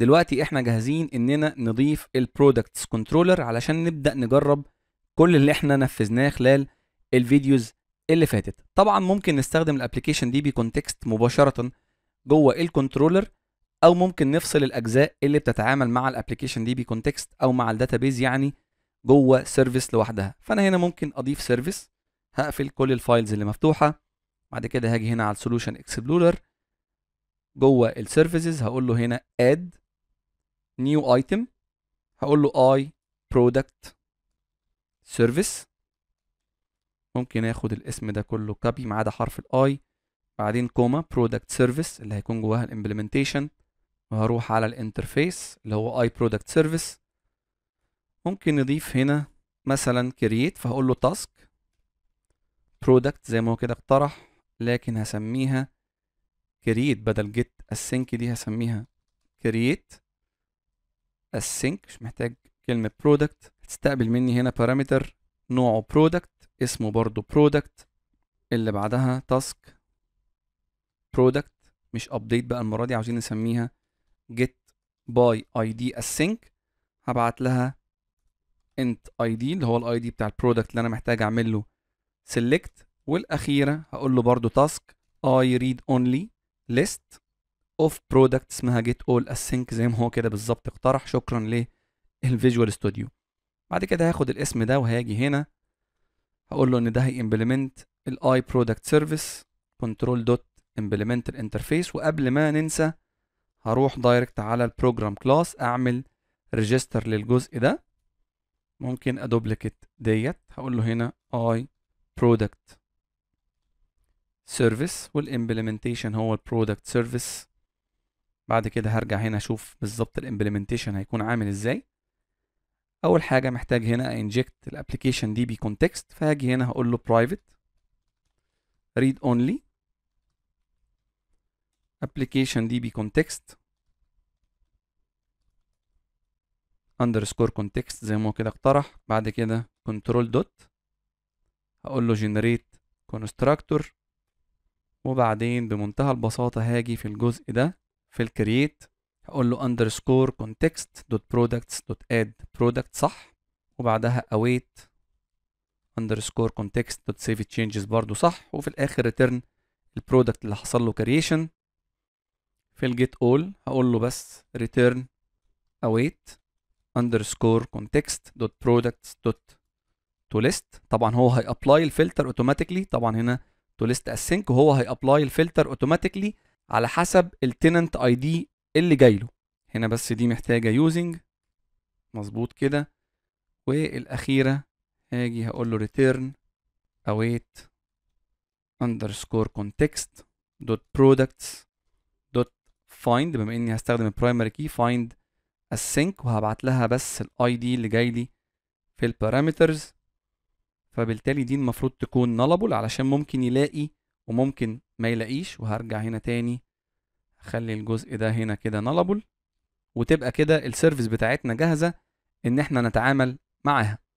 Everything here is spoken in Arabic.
دلوقتي احنا جاهزين اننا نضيف البرودكتس كنترولر علشان نبدا نجرب كل اللي احنا نفذناه خلال الفيديوز اللي فاتت طبعا ممكن نستخدم الابلكيشن دي بكونتكست مباشره جوه الكنترولر او ممكن نفصل الاجزاء اللي بتتعامل مع الابلكيشن دي بكونتكست او مع الداتابيز يعني جوه سيرفيس لوحدها فانا هنا ممكن اضيف سيرفيس هقفل كل الفايلز اللي مفتوحه بعد كده هاجي هنا على السولوشن اكسبلورر جوه السيرفيسز هقول له هنا اد نيو ايتم هقول له اي برودكت سيرفيس ممكن اخد الاسم ده كله كابي ما عدا حرف الاي بعدين كوما برودكت سيرفيس اللي هيكون جواها الامبلمنتيشن وهروح على الانترفيس اللي هو اي برودكت سيرفيس ممكن نضيف هنا مثلا كرييت فهقول له تاسك برودكت زي ما هو كده اقترح لكن هسميها كرييت بدل جيت السينك دي هسميها كرييت السينك مش محتاج كلمة برودكت هتستقبل مني هنا بارامتر نوعه برودكت اسمه برضو برودكت اللي بعدها تاسك برودكت مش ابديت بقى المرة دي عاوزين نسميها جيت باي اي دي السينك هبعت لها انت اي دي اللي هو الاي دي بتاع البرودكت اللي انا محتاج اعمل له سيلكت والاخيرة هقول له برضو تاسك اي ريد اونلي ليست اوف برودكت اسمها جيت اول اسينك زي ما هو كده بالظبط اقترح شكرا للفيجوال ستوديو بعد كده هاخد الاسم ده وهاجي هنا هقول له ان ده هي امبلمنت الاي برودكت سيرفيس كنترول دوت امبلمنت الانترفيس وقبل ما ننسى هروح دايركت على البروجرام كلاس اعمل ريجستر للجزء ده ممكن ادوبلكيت ديت هقول له هنا اي برودكت سيرفيس والامبلمنتيشن هو البرودكت سيرفيس بعد كده هرجع هنا اشوف بالظبط الامبلمنتيشن هيكون عامل ازاي اول حاجه محتاج هنا انجكت الابلكيشن دي بكونتكست فهاجي هنا هقول له برايفت ريد اونلي ابلكيشن دي بكونتكست underscore context زي ما هو كده اقترح بعد كده control dot هقول له generate constructor وبعدين بمنتهى البساطة هاجي في الجزء ده في الكرييت هقول له underscore context dot products dot add product صح وبعدها await underscore context dot save changes برضو صح وفي الاخر return البرودكت اللي حصل له creation في الجيت all هقول له بس return await underscore context dot products dot to list طبعا هو هي apply الفلتر automatically طبعا هنا to list async وهو هي apply الفلتر automatically على حسب التننت اي دي اللي جاي له هنا بس دي محتاجه يوزنج مظبوط كده والاخيره هاجي هقول له ريتيرن اويت اندرسكور كونتكست دوت برودكتس دوت فايند بما اني هستخدم البرايمري كي فايند السينك وهبعت لها بس الاي دي اللي جاي لي في البارامترز فبالتالي دي المفروض تكون nullable علشان ممكن يلاقي وممكن ما يلاقيش وهرجع هنا تاني هخلي الجزء ده هنا كده نلبل وتبقى كده السيرفيس بتاعتنا جاهزه ان احنا نتعامل معاها